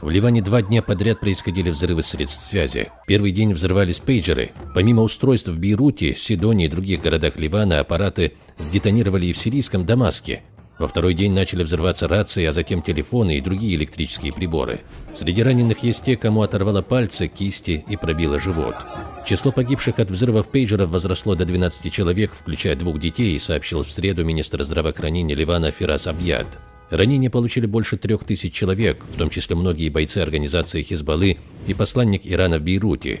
В Ливане два дня подряд происходили взрывы средств связи. Первый день взрывались пейджеры. Помимо устройств в Бейруте, Сидоне и других городах Ливана, аппараты сдетонировали и в сирийском Дамаске. Во второй день начали взрываться рации, а затем телефоны и другие электрические приборы. Среди раненых есть те, кому оторвало пальцы, кисти и пробило живот. Число погибших от взрывов пейджеров возросло до 12 человек, включая двух детей, сообщил в среду министр здравоохранения Ливана Фирас Абьяд. Ранения получили больше трех тысяч человек, в том числе многие бойцы организации Хизбаллы и посланник Ирана в Бейруте.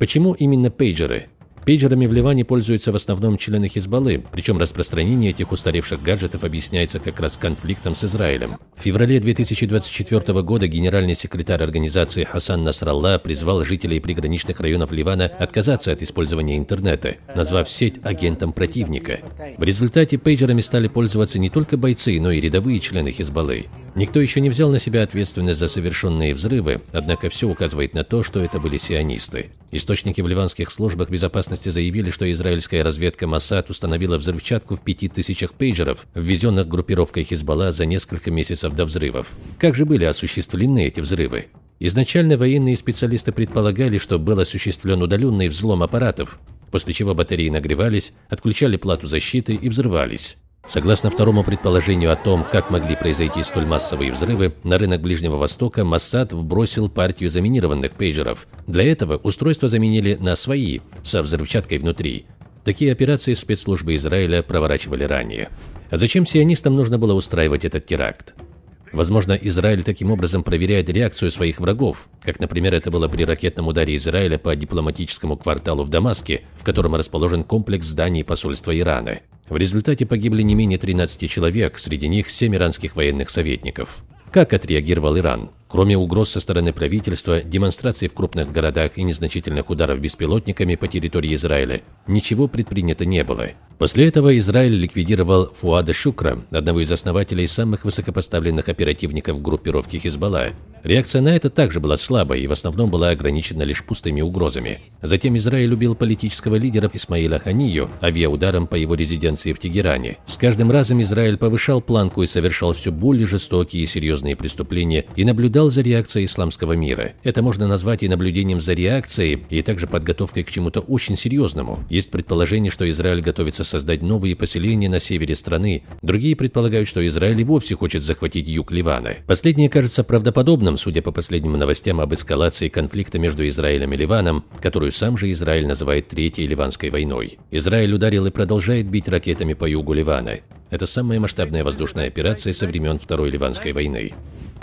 Почему именно пейджеры? Пейджерами в Ливане пользуются в основном члены Хизбаллы, причем распространение этих устаревших гаджетов объясняется как раз конфликтом с Израилем. В феврале 2024 года генеральный секретарь организации Хасан Насралла призвал жителей приграничных районов Ливана отказаться от использования интернета, назвав сеть агентом противника. В результате пейджерами стали пользоваться не только бойцы, но и рядовые члены Хизбаллы. Никто еще не взял на себя ответственность за совершенные взрывы, однако все указывает на то, что это были сионисты. Источники в ливанских службах безопасности безопасности заявили, что израильская разведка Моссад установила взрывчатку в 5000 пейджеров, ввезенных группировкой Хизбалла за несколько месяцев до взрывов. Как же были осуществлены эти взрывы? Изначально военные специалисты предполагали, что был осуществлен удаленный взлом аппаратов, после чего батареи нагревались, отключали плату защиты и взрывались. Согласно второму предположению о том, как могли произойти столь массовые взрывы, на рынок Ближнего Востока Моссад вбросил партию заминированных пейджеров. Для этого устройства заменили на свои, со взрывчаткой внутри. Такие операции спецслужбы Израиля проворачивали ранее. А зачем сионистам нужно было устраивать этот теракт? Возможно, Израиль таким образом проверяет реакцию своих врагов, как, например, это было при ракетном ударе Израиля по дипломатическому кварталу в Дамаске, в котором расположен комплекс зданий посольства Ирана. В результате погибли не менее 13 человек, среди них 7 иранских военных советников. Как отреагировал Иран? Кроме угроз со стороны правительства, демонстраций в крупных городах и незначительных ударов беспилотниками по территории Израиля, ничего предпринято не было. После этого Израиль ликвидировал Фуада Шукра, одного из основателей самых высокопоставленных оперативников группировки Хизбалла. Реакция на это также была слабой и в основном была ограничена лишь пустыми угрозами. Затем Израиль убил политического лидера Исмаила Ханию авиаударом по его резиденции в Тегеране. С каждым разом Израиль повышал планку и совершал все более жестокие и серьезные преступления и наблюдал за реакцией исламского мира. Это можно назвать и наблюдением за реакцией, и также подготовкой к чему-то очень серьезному. Есть предположение, что Израиль готовится создать новые поселения на севере страны, другие предполагают, что Израиль и вовсе хочет захватить юг Ливана. Последнее кажется правдоподобным, судя по последним новостям об эскалации конфликта между Израилем и Ливаном, которую сам же Израиль называет Третьей Ливанской войной. Израиль ударил и продолжает бить ракетами по югу Ливана. Это самая масштабная воздушная операция со времен Второй Ливанской войны.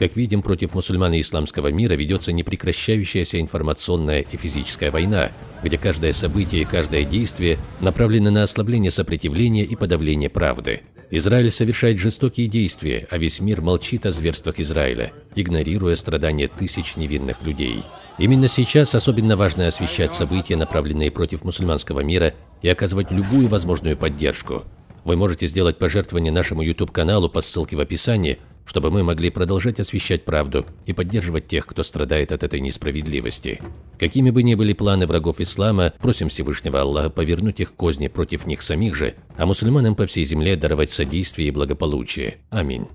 Как видим, против мусульман и исламского мира ведется непрекращающаяся информационная и физическая война, где каждое событие и каждое действие направлены на ослабление сопротивления и подавление правды. Израиль совершает жестокие действия, а весь мир молчит о зверствах Израиля, игнорируя страдания тысяч невинных людей. Именно сейчас особенно важно освещать события, направленные против мусульманского мира, и оказывать любую возможную поддержку. Вы можете сделать пожертвование нашему YouTube-каналу по ссылке в описании – чтобы мы могли продолжать освещать правду и поддерживать тех, кто страдает от этой несправедливости. Какими бы ни были планы врагов ислама, просим Всевышнего Аллаха повернуть их козни против них самих же, а мусульманам по всей земле даровать содействие и благополучие. Аминь.